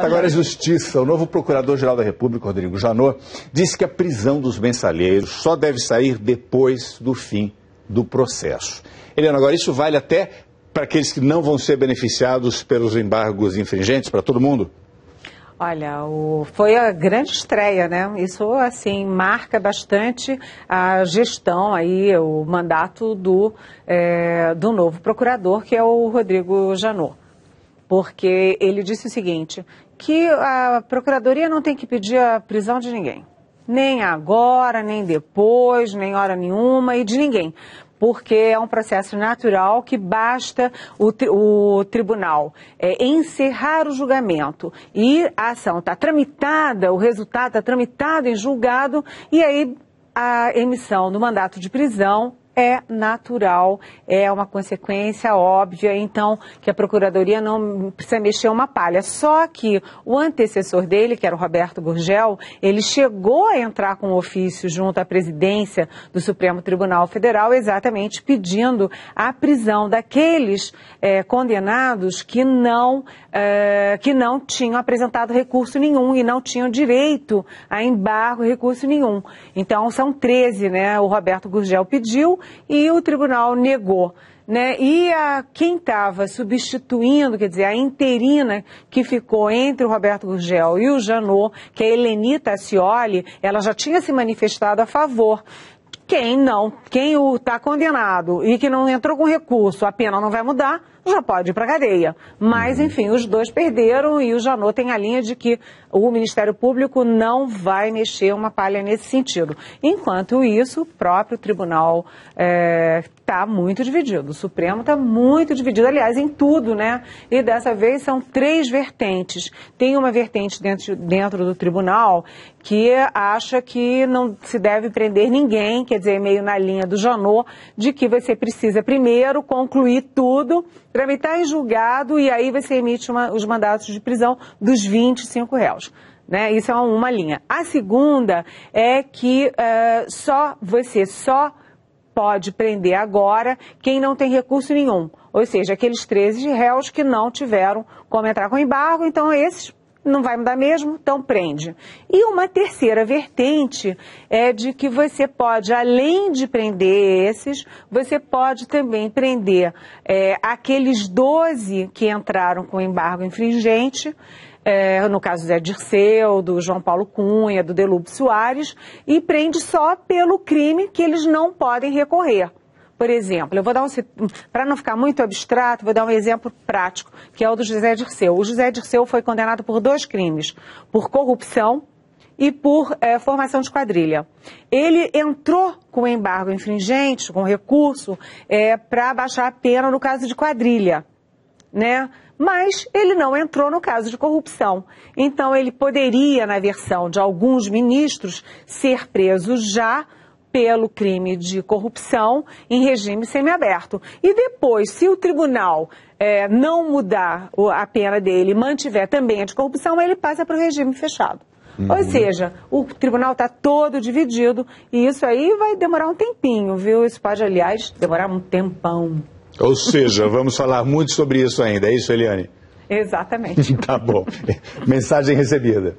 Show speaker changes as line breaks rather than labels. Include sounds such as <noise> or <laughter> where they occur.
Agora, a Justiça, o novo Procurador-Geral da República, Rodrigo Janot, disse que a prisão dos mensalheiros só deve sair depois do fim do processo. Helena, agora isso vale até para aqueles que não vão ser beneficiados pelos embargos infringentes, para todo mundo? Olha, o... foi a grande estreia, né? Isso, assim, marca bastante a gestão aí, o mandato do, é, do novo procurador, que é o Rodrigo Janot porque ele disse o seguinte: que a Procuradoria não tem que pedir a prisão de ninguém. Nem agora, nem depois, nem hora nenhuma e de ninguém porque é um processo natural que basta o, tri o tribunal é, encerrar o julgamento e a ação está tramitada, o resultado está tramitado em julgado e aí a emissão do mandato de prisão é natural, é uma consequência óbvia, então que a Procuradoria não precisa mexer uma palha. Só que o antecessor dele, que era o Roberto Gurgel, ele chegou a entrar com um ofício junto à presidência do Supremo Tribunal Federal, exatamente pedindo a prisão daqueles é, condenados que não, é, que não tinham apresentado recurso nenhum e não tinham direito a embargo recurso nenhum. Então são 13, né? O Roberto Gurgel pediu e o tribunal negou. Né? E a, quem estava substituindo, quer dizer, a interina que ficou entre o Roberto Gurgel e o Janot, que é a Helenita Scioli, ela já tinha se manifestado a favor quem não, quem está condenado e que não entrou com recurso, a pena não vai mudar, já pode ir para a cadeia. Mas, uhum. enfim, os dois perderam e o Janot tem a linha de que o Ministério Público não vai mexer uma palha nesse sentido. Enquanto isso, o próprio tribunal está é, tá muito dividido. O Supremo está muito dividido, aliás, em tudo, né? E dessa vez são três vertentes. Tem uma vertente dentro, dentro do tribunal que acha que não se deve prender ninguém, quer dizer, meio na linha do Janot, de que você precisa primeiro concluir tudo tramitar em julgado e aí você emite uma, os mandatos de prisão dos 25 réus. Né? Isso é uma linha. A segunda é que uh, só você só pode prender agora quem não tem recurso nenhum. Ou seja, aqueles 13 réus que não tiveram como entrar com embargo, então esses não vai mudar mesmo, então prende. E uma terceira vertente é de que você pode, além de prender esses, você pode também prender é, aqueles 12 que entraram com embargo infringente. É, no caso do Zé Dirceu, do João Paulo Cunha, do Delúbio Soares, e prende só pelo crime que eles não podem recorrer. Por exemplo, eu vou dar um, para não ficar muito abstrato, vou dar um exemplo prático, que é o do José Dirceu. O José Dirceu foi condenado por dois crimes, por corrupção e por é, formação de quadrilha. Ele entrou com embargo infringente, com recurso, é, para baixar a pena no caso de quadrilha, né? Mas ele não entrou no caso de corrupção. Então ele poderia, na versão de alguns ministros, ser preso já pelo crime de corrupção em regime semiaberto. E depois, se o tribunal é, não mudar a pena dele, mantiver também a de corrupção, ele passa para o regime fechado. Uhum. Ou seja, o tribunal está todo dividido e isso aí vai demorar um tempinho, viu? Isso pode, aliás, demorar um tempão. Ou <laughs> seja, vamos falar muito sobre isso ainda, é isso, Eliane? Exatamente. <laughs> tá bom. Mensagem recebida.